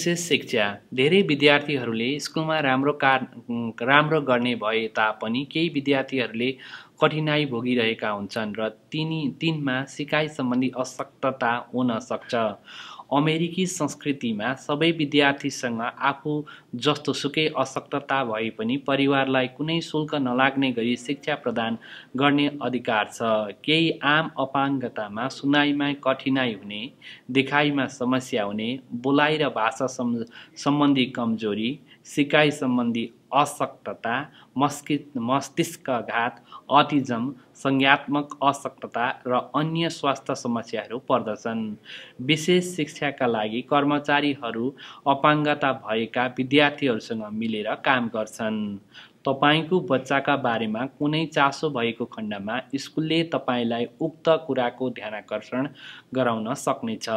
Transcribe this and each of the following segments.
विशेष शिक्षा धेरै विद्यार्थीहरूले स्कुलमा राम्रो का राम्रो गर्ने भए तापनि केही विद्यार्थीहरूले कठिनाई भोगिरहेका हुन्छन् र तिनी तिनमा सिकाइ सम्बन्धी असक्तता हुन सक्छ अमेरिकी संस्कृतिमा सबै विद्यार्थीसँग आफू जस्तो सुकै अशक्तता भए पनि परिवारलाई कुनै शुल्क नलाग्ने गरी शिक्षा प्रदान गर्ने अधिकार छ केही आम अपाङ्गतामा सुनाइमा कठिनाई हुने देखाइमा समस्या हुने बोलाइ र भाषा सम्बन्धी कमजोरी सिकाइ सम्बन्धी असक्तता मस्कि मस्तिष्कघात अटिजम संज्ञात्मक असक्तता र अन्य स्वास्थ्य समस्याहरू पर्दछन् विशेष शिक्षाका लागि कर्मचारीहरू अपाङ्गता भएका विद्यार्थीहरूसँग मिलेर काम गर्छन् तपाईँको बच्चाका बारेमा कुनै चासो भएको खण्डमा स्कुलले तपाईँलाई उक्त कुराको ध्यानकर्षण गराउन सक्नेछ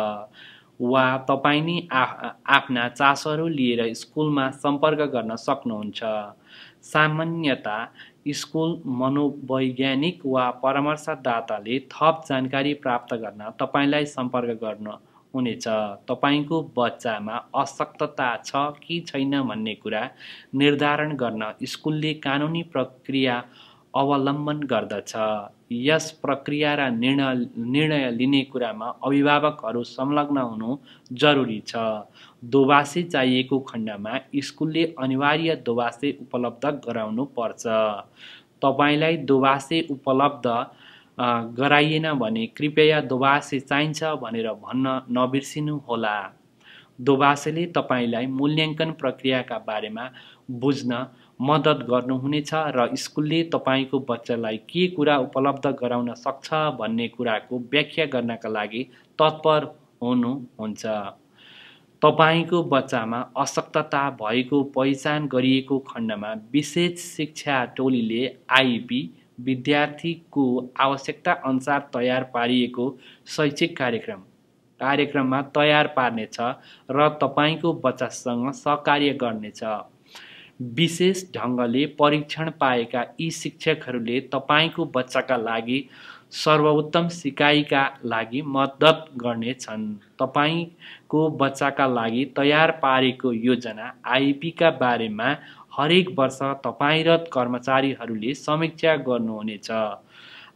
वा तपाईँ नै आफ्ना चासोहरू लिएर स्कुलमा सम्पर्क गर्न सक्नुहुन्छ सामान्यता स्कुल मनोवैज्ञानिक वा परामर्शदाताले थप जानकारी प्राप्त गर्न तपाईँलाई सम्पर्क गर्नु हुनेछ तपाईँको बच्चामा असक्तता छ कि छैन भन्ने कुरा निर्धारण गर्न स्कुलले कानुनी प्रक्रिया अवलम्बन गर्दछ यस प्रक्रिया र निर्णय निर्णय लिने कुरामा अभिभावकहरू संलग्न हुनु जरुरी छ दोबासे चाहिएको खण्डमा स्कुलले अनिवार्य दोबासे उपलब्ध गराउनु पर्छ तपाईँलाई दोबासे उपलब्ध गराइएन भने कृपया दोबासे चाहिन्छ भनेर भन्न नबिर्सिनुहोला दोबासेले तपाईँलाई मूल्याङ्कन प्रक्रियाका बारेमा बुझ्न मद्दत गर्नुहुनेछ र स्कुलले तपाईँको बच्चालाई के कुरा उपलब्ध गराउन सक्छ भन्ने कुराको व्याख्या गर्नका लागि तत्पर हुनुहुन्छ तपाईँको बच्चामा असक्तता भएको पहिचान गरिएको खण्डमा विशेष शिक्षा टोलीले आइपी विद्यार्थीको आवश्यकता अनुसार तयार पारिएको शैक्षिक कार्यक्रम कार्यक्रममा तयार पार्नेछ र तपाईँको बच्चासँग सहकार्य गर्नेछ विशेष ढङ्गले परीक्षण पाएका यी शिक्षकहरूले तपाईँको बच्चाका लागि सर्वोत्तम सिकाइका लागि मद्दत गर्नेछन् तपाईँको बच्चाका लागि तयार पारेको योजना आइपीका बारेमा हरेक वर्ष तपाईँ र कर्मचारीहरूले समीक्षा गर्नुहुनेछ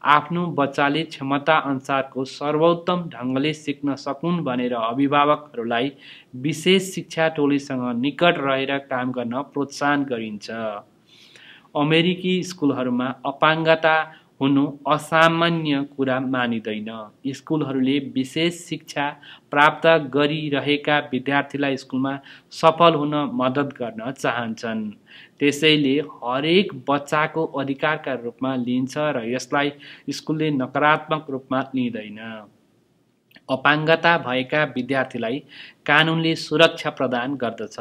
आफ्नो बच्चाले क्षमता अनुसारको सर्वोत्तम ढङ्गले सिक्न सकुन् भनेर अभिभावकहरूलाई विशेष शिक्षा टोलीसँग निकट रहेर काम गर्न प्रोत्साहन गरिन्छ अमेरिकी स्कुलहरूमा अपाङ्गता हुनु असामान्य कुरा मानिँदैन स्कुलहरूले विशेष शिक्षा प्राप्त गरिरहेका विद्यार्थीलाई स्कुलमा सफल हुन मद्दत गर्न चाहन्छन् त्यसैले हरेक बच्चाको अधिकारका रूपमा लिन्छ र यसलाई स्कुलले नकारात्मक रूपमा लिँदैन अपाङ्गता भएका विद्यार्थीलाई कानुनले सुरक्षा प्रदान गर्दछ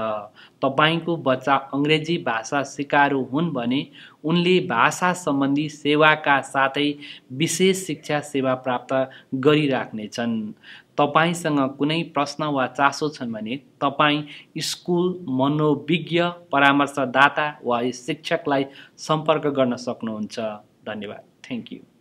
तपाईँको बच्चा अङ्ग्रेजी भाषा सिकारु हुन् भने उनले भाषा सम्बन्धी सेवाका साथै विशेष शिक्षा सेवा प्राप्त गरिराख्नेछन् तपाईँसँग कुनै प्रश्न वा चासो छन् भने तपाईँ स्कुल मनोविज्ञ परामर्शदाता वा शिक्षकलाई सम्पर्क गर्न सक्नुहुन्छ धन्यवाद थ्याङ्क यू